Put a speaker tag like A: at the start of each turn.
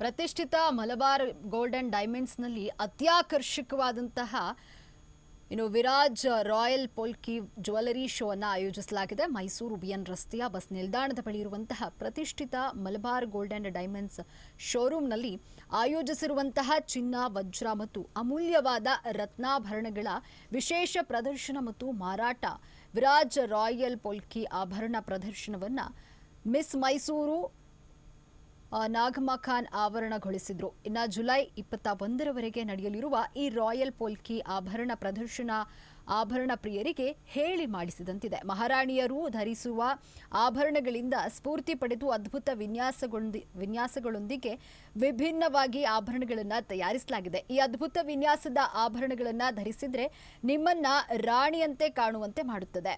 A: ಪ್ರತಿಷ್ಠಿತ Malabar gold and ಡೈಮಂಡ್ಸ್ನಲ್ಲಿ ಅತ್ಯಾಕರ್ಷಕವಾದಂತಹ ಇನ್ನು ವಿರಾಜ್ ರಾಯಲ್ ಪೋಲ್ಕಿ ಜ್ಯುವೆಲರಿ ಅನ್ನು ಆಯೋಜಿಸಲಾಗಿದೆ ಮೈಸೂರು ಬಿಎನ್ ರಸ್ತೆಯ ಬಸ್ ನಿಲ್ದಾಣದ ಬಳಿ ಇರುವಂತಹ ಪ್ರತಿಷ್ಠಿತ ಮಲಬಾರ್ ಗೋಲ್ಡ್ ಅಂಡ್ ಡೈಮಂಡ್ಸ್ ಶೋರೂಮ್ನಲ್ಲಿ ಆಯೋಜಿಸಿರುವಂತಹ ಚಿನ್ನ ವಜ್ರ ಮತ್ತು ಅಮೂಲ್ಯವಾದ ರತ್ನಾಭರಣಗಳ ವಿಶೇಷ ಪ್ರದರ್ಶನ ಮತ್ತು ಮಾರಾಟ ವಿರಾಜ್ ರಾಯಲ್ ಪೋಲ್ಕಿ ಆಭರಣ ಪ್ರದರ್ಶನವನ್ನು ಮಿಸ್ ಮೈಸೂರು ನಾಗಮ್ಮ ಖಾನ್ ಆವರಣಗೊಳಿಸಿದ್ರು ಇನ್ನು ಜುಲೈ ಇಪ್ಪತ್ತ ಒಂದರವರೆಗೆ ನಡೆಯಲಿರುವ ಈ ರಾಯಲ್ ಪೋಲ್ಕಿ ಆಭರಣ ಪ್ರದರ್ಶನ ಆಭರಣ ಪ್ರಿಯರಿಗೆ ಹೇಳಿ ಮಾಡಿಸಿದಂತಿದೆ ಮಹಾರಾಣಿಯರು ಧರಿಸುವ ಆಭರಣಗಳಿಂದ ಸ್ಫೂರ್ತಿ ಪಡೆದು ಅದ್ಭುತ ವಿನ್ಯಾಸಗೊಂಡಿ ವಿನ್ಯಾಸಗಳೊಂದಿಗೆ ವಿಭಿನ್ನವಾಗಿ ಆಭರಣಗಳನ್ನು ತಯಾರಿಸಲಾಗಿದೆ ಈ ಅದ್ಭುತ ವಿನ್ಯಾಸದ ಆಭರಣಗಳನ್ನು ಧರಿಸಿದರೆ ನಿಮ್ಮನ್ನ ರಾಣಿಯಂತೆ ಕಾಣುವಂತೆ ಮಾಡುತ್ತದೆ